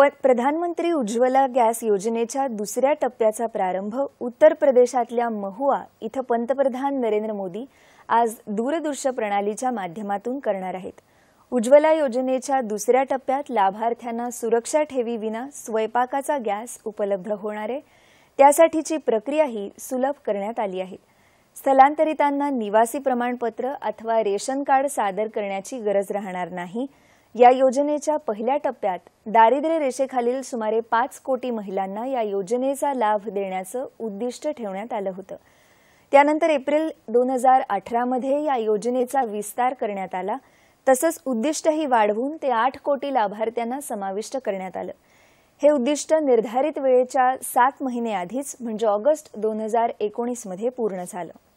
पण प्रधानमंत्री उज्ज्वला गॅस योजनेच्या दुसऱ्या टप्प्याचा प्रारंभ उत्तर प्रदेशातल्या महुआ इथं पंतप्रधान नरेंद्र मोदी आज दूरदृश्य प्रणालीच्या माध्यमातून करणार आहेत उज्ज्वला योजनेच्या दुसऱ्या टप्प्यात लाभार्थ्यांना सुरक्षा ठेवीविना स्वयंपाकाचा गॅस उपलब्ध होणार आहे त्यासाठीची प्रक्रियाही सुलभ करण्यात आली आहे स्थलांतरितांना निवासी प्रमाणपत्र अथवा रेशन कार्ड सादर करण्याची गरज राहणार नाही या योजनेच्या पहिल्या टप्प्यात दारिद्र्य रेषेखालील सुमारे पाच कोटी महिलांना या योजनेचा लाभ देण्याचं उद्दिष्ट ठेवण्यात आलं होतं त्यानंतर एप्रिल दोन हजार अठरामध्ये या योजनेचा विस्तार करण्यात आला तसंच उद्दिष्टही वाढवून ते आठ कोटी लाभार्थ्यांना समाविष्ट करण्यात आलं हे उद्दिष्ट निर्धारित वेळेच्या सात महिने आधीच म्हणजे ऑगस्ट दोन हजार एकोणीसमध्ये पूर्ण झालं